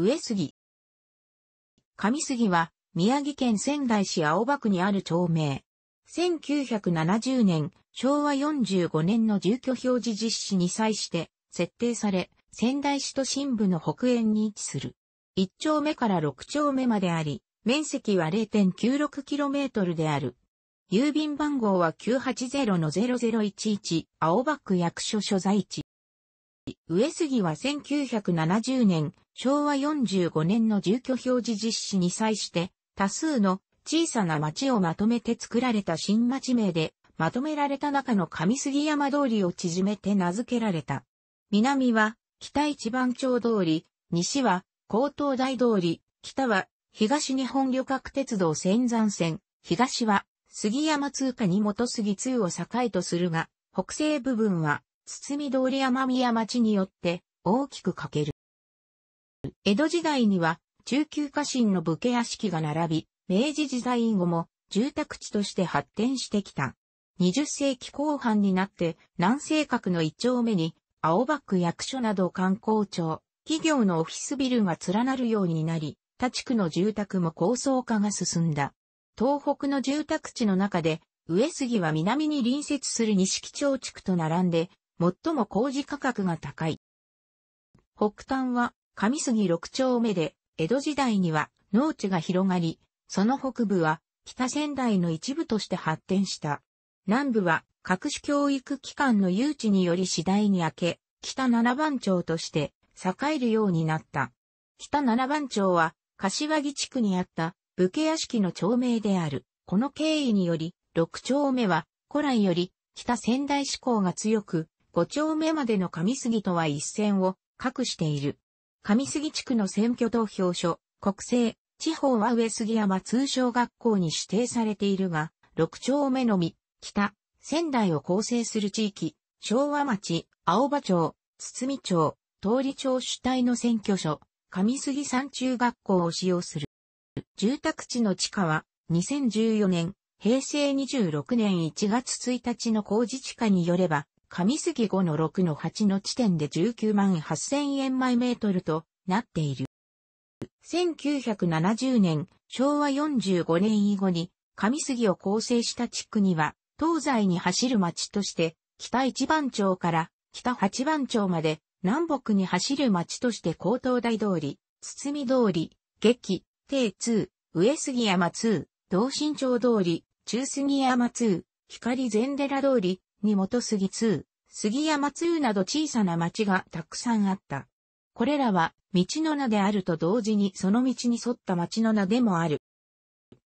上杉。上杉は、宮城県仙台市青葉区にある町名。1970年、昭和45年の住居表示実施に際して、設定され、仙台市都心部の北縁に位置する。1丁目から6丁目まであり、面積は 0.96km である。郵便番号は980-0011、青葉区役所所在地。上杉は1970年、昭和45年の住居表示実施に際して、多数の小さな町をまとめて作られた新町名で、まとめられた中の上杉山通りを縮めて名付けられた。南は北一番町通り、西は高東大通り、北は東日本旅客鉄道仙山線、東は杉山通過に元杉通を境とするが、北西部分は、堤通り天宮町によって大きくかける。江戸時代には中級家臣の武家屋敷が並び、明治時代以後も住宅地として発展してきた。20世紀後半になって南西角の一丁目に青葉区役所など観光庁、企業のオフィスビルが連なるようになり、他地区の住宅も高層化が進んだ。東北の住宅地の中で、上杉は南に隣接する錦町地区と並んで、最も工事価格が高い。北端は上杉六丁目で、江戸時代には農地が広がり、その北部は北仙台の一部として発展した。南部は各種教育機関の誘致により次第に明け、北七番町として栄えるようになった。北七番町は柏木地区にあった武家屋敷の町名である。この経緯により、六丁目は古来より北仙台志向が強く、五丁目までの上杉とは一線を画している。上杉地区の選挙投票所、国政、地方は上杉山通商学校に指定されているが、六丁目のみ、北、仙台を構成する地域、昭和町、青葉町、堤町、通り町主体の選挙所、上杉山中学校を使用する。住宅地の地価は、2014年、平成26年1月1日の工事地価によれば、上杉5の6の8の地点で19万8000円枚メートルとなっている。1970年、昭和45年以後に、上杉を構成した地区には、東西に走る町として、北一番町から北八番町まで、南北に走る町として高東大通り、堤通り、劇、定通、上杉山通、同心町通り、中杉山通、光前寺通り、にす杉通、杉山通など小さな町がたくさんあった。これらは、道の名であると同時にその道に沿った町の名でもある。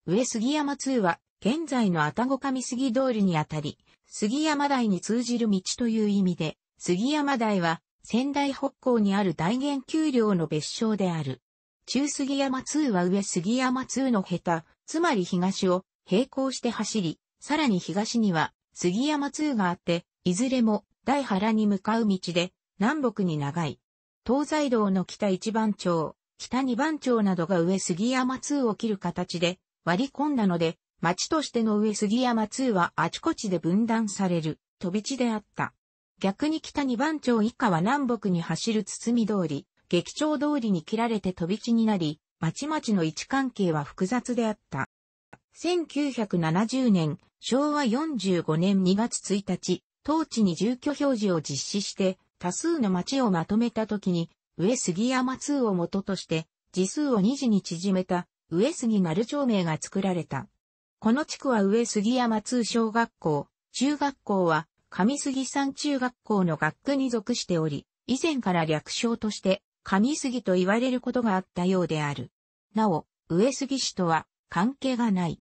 上杉山通は、現在の愛宕上杉通りにあたり、杉山台に通じる道という意味で、杉山台は、仙台北港にある大元丘陵の別称である。中杉山通は上杉山通の下手、つまり東を並行して走り、さらに東には杉山通があって、いずれも大原に向かう道で、南北に長い。東西道の北一番町、北二番町などが上杉山通を切る形で割り込んだので、町としての上杉山通はあちこちで分断される飛び地であった。逆に北二番町以下は南北に走る堤通り、劇場通りに切られて飛び地になり、町々の位置関係は複雑であった。1970年、昭和45年2月1日、当地に住居表示を実施して、多数の町をまとめた時に、上杉山通を元として、時数を2時に縮めた、上杉鳴町名が作られた。この地区は上杉山通小学校、中学校は、上杉山中学校の学区に属しており、以前から略称として、上杉と言われることがあったようである。なお、上杉氏とは関係がない。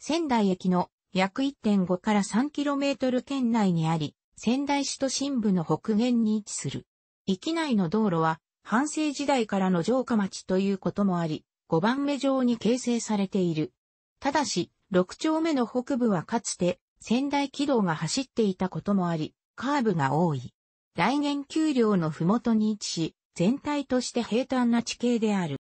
仙台駅の約1.5から 3km 圏内にあり、仙台市都心部の北限に位置する。域内の道路は、半世時代からの城下町ということもあり、5番目上に形成されている。ただし、6丁目の北部はかつて、仙台軌道が走っていたこともあり、カーブが多い。来年丘陵の麓に位置し、全体として平坦な地形である。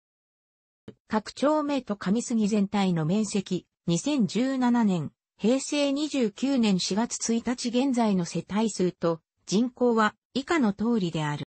各丁目と上杉全体の面積、2017年、平成29年4月1日現在の世帯数と人口は以下の通りである。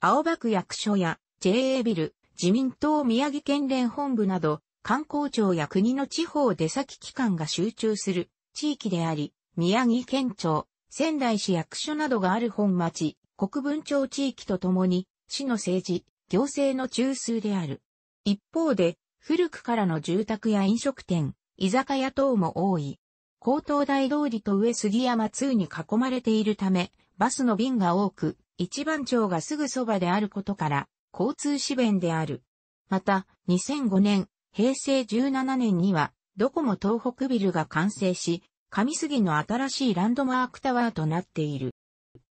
青葉区役所や JA ビル、自民党宮城県連本部など、観光庁や国の地方出先機関が集中する地域であり、宮城県庁、仙台市役所などがある本町、国分町地域とともに、市の政治、行政の中枢である。一方で、古くからの住宅や飲食店、居酒屋等も多い。高等大通りと上杉山2に囲まれているため、バスの便が多く、一番町がすぐそばであることから、交通支弁である。また、2005年、平成17年には、ドコモ東北ビルが完成し、上杉の新しいランドマークタワーとなっている。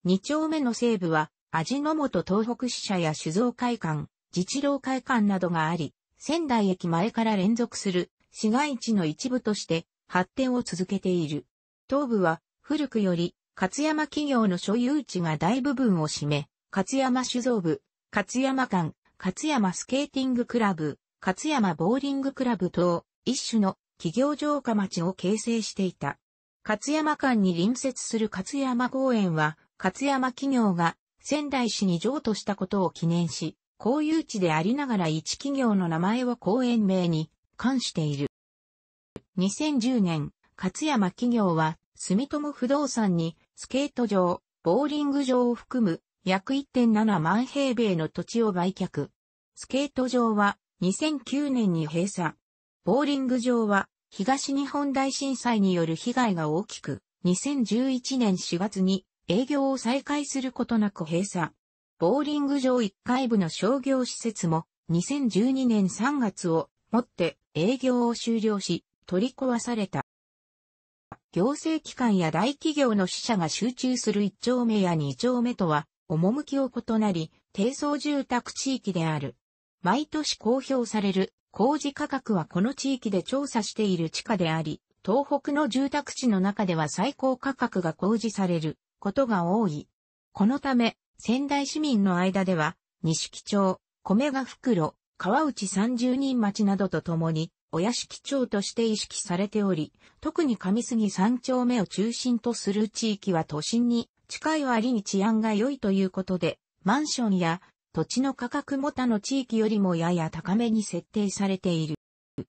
二丁目の西部は、味の素東北支社や酒造会館、自治労会館などがあり、仙台駅前から連続する市街地の一部として発展を続けている。東部は古くより勝山企業の所有地が大部分を占め、勝山酒造部、勝山館、勝山スケーティングクラブ、勝山ボーリングクラブ等、一種の企業城下町を形成していた。勝山館に隣接する勝山公園は、勝山企業が仙台市に譲渡したことを記念し、公有地でありながら一企業の名前を公園名に関している。2010年、勝山企業は、住友不動産に、スケート場、ボーリング場を含む、約1.7万平米の土地を売却。スケート場は、2009年に閉鎖。ボーリング場は、東日本大震災による被害が大きく、2011年4月に営業を再開することなく閉鎖。ボーリング場1階部の商業施設も2012年3月をもって営業を終了し、取り壊された。行政機関や大企業の支社が集中する一丁目や二丁目とは、趣を異なり、低層住宅地域である。毎年公表される工事価格はこの地域で調査している地価であり、東北の住宅地の中では最高価格が公示されることが多い。このため、仙台市民の間では、西木町、米が袋、川内三十人町などとともに、お屋敷町として意識されており、特に上杉三丁目を中心とする地域は都心に近い割に治安が良いということで、マンションや土地の価格も他の地域よりもやや高めに設定されている。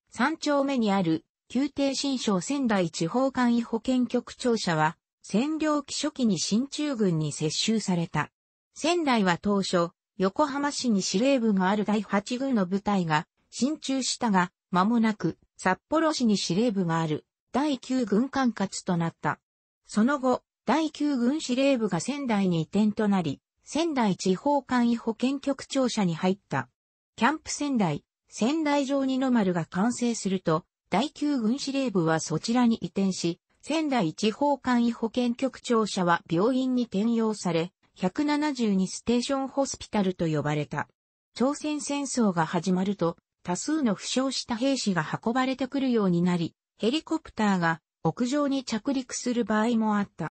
三丁目にある宮廷新省仙台地方簡易保健局庁舎は、占領期初期に新中軍に接収された。仙台は当初、横浜市に司令部がある第8軍の部隊が進駐したが、間もなく札幌市に司令部がある第9軍管轄となった。その後、第9軍司令部が仙台に移転となり、仙台地方簡易保健局庁舎に入った。キャンプ仙台、仙台城二の丸が完成すると、第9軍司令部はそちらに移転し、仙台地方簡易保健局庁舎は病院に転用され、172ステーションホスピタルと呼ばれた。朝鮮戦争が始まると、多数の負傷した兵士が運ばれてくるようになり、ヘリコプターが屋上に着陸する場合もあった。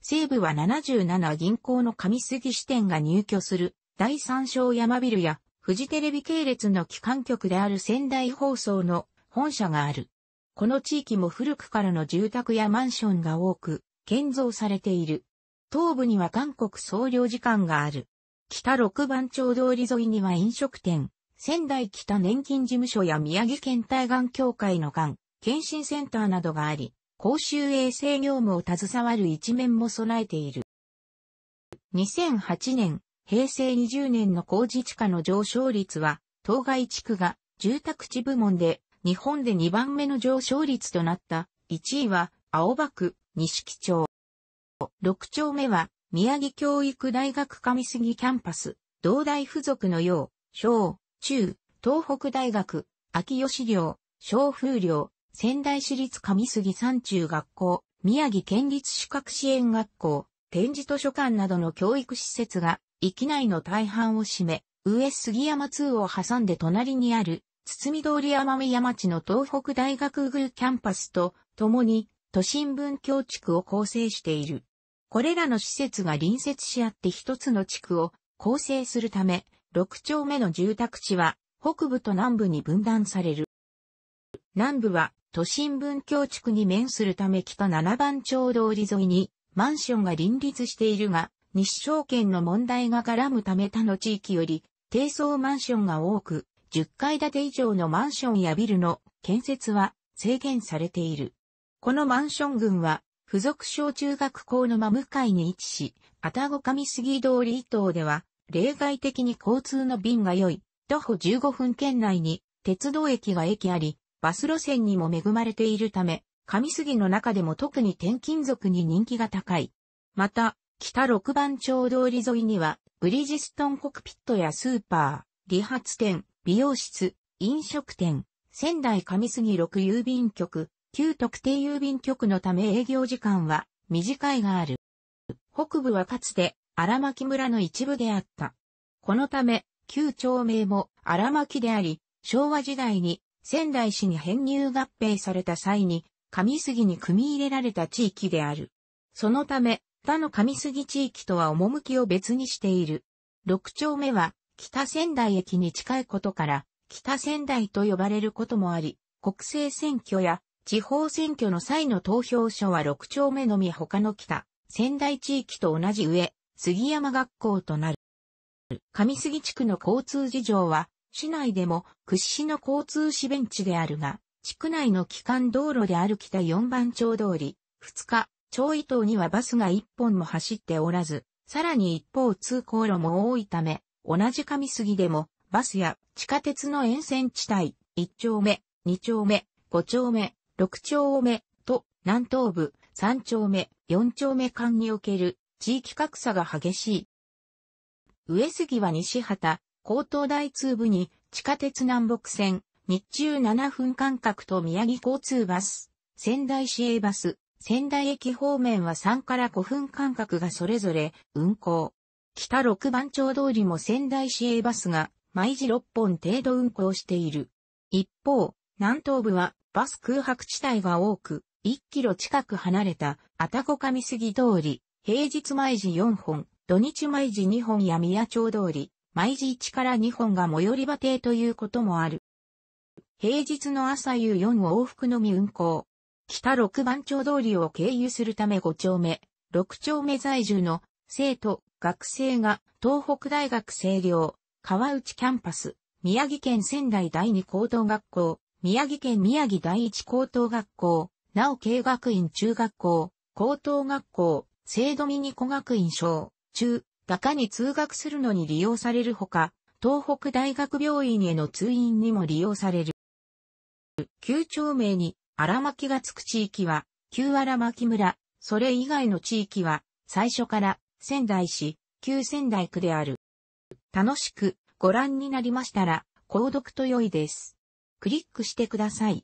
西部は77銀行の上杉支店が入居する第三章山ビルや富士テレビ系列の機関局である仙台放送の本社がある。この地域も古くからの住宅やマンションが多く建造されている。東部には韓国総領事館がある。北六番町通り沿いには飲食店、仙台北年金事務所や宮城県対岸協会の岸、検診センターなどがあり、公衆衛生業務を携わる一面も備えている。2008年、平成20年の工事地価の上昇率は、当該地区が住宅地部門で日本で2番目の上昇率となった、1位は青葉区、西木町。6丁目は、宮城教育大学上杉キャンパス、同大附属のよう、小、中、東北大学、秋吉寮、小風寮、仙台市立上杉山中学校、宮城県立資格支援学校、展示図書館などの教育施設が、域内の大半を占め、上杉山2を挟んで隣にある、堤通り奄美山地の東北大学宮キャンパスと、共に、都心文教地区を構成している。これらの施設が隣接し合って一つの地区を構成するため、6丁目の住宅地は北部と南部に分断される。南部は都心文教地区に面するため北7番町通り沿いにマンションが林立しているが、日照圏の問題が絡むため他の地域より低層マンションが多く、10階建て以上のマンションやビルの建設は制限されている。このマンション群は、付属小中学校の真向かいに位置し、あたご上杉通り伊東では、例外的に交通の便が良い、徒歩15分圏内に、鉄道駅が駅あり、バス路線にも恵まれているため、上杉の中でも特に転勤族に人気が高い。また、北六番町通り沿いには、ブリヂストンコクピットやスーパー、理髪店、美容室、飲食店、仙台上杉六郵便局、旧特定郵便局のため営業時間は短いがある。北部はかつて荒牧村の一部であった。このため、旧町名も荒牧であり、昭和時代に仙台市に編入合併された際に、上杉に組み入れられた地域である。そのため、他の上杉地域とは趣を別にしている。六丁目は、北仙台駅に近いことから、北仙台と呼ばれることもあり、国政選挙や地方選挙の際の投票所は6丁目のみ他の北、仙台地域と同じ上、杉山学校となる。上杉地区の交通事情は、市内でも屈指の交通支弁地であるが、地区内の基幹道路である北4番町通り、2日、町伊東にはバスが1本も走っておらず、さらに一方通行路も多いため、同じ上杉でも、バスや地下鉄の沿線地帯、1丁目、2丁目、5丁目、6丁目と南東部3丁目、4丁目間における地域格差が激しい。上杉は西畑、高等大通部に地下鉄南北線、日中7分間隔と宮城交通バス、仙台市営バス、仙台駅方面は3から5分間隔がそれぞれ運行。北六番町通りも仙台市営バスが毎時6本程度運行している。一方、南東部はバス空白地帯が多く、1キロ近く離れた、あたこ上杉通り、平日毎時4本、土日毎時2本や宮町通り、毎時1から2本が最寄り場停ということもある。平日の朝夕4往復のみ運行。北六番町通りを経由するため5丁目、6丁目在住の生徒、学生が東北大学生寮、川内キャンパス、宮城県仙台第二高等学校、宮城県宮城第一高等学校、なお慶学院中学校、高等学校、聖ドミニコ学院小、中、高に通学するのに利用されるほか、東北大学病院への通院にも利用される。旧町名に荒巻がつく地域は、旧荒巻村、それ以外の地域は、最初から仙台市、旧仙台区である。楽しくご覧になりましたら、購読と良いです。クリックしてください。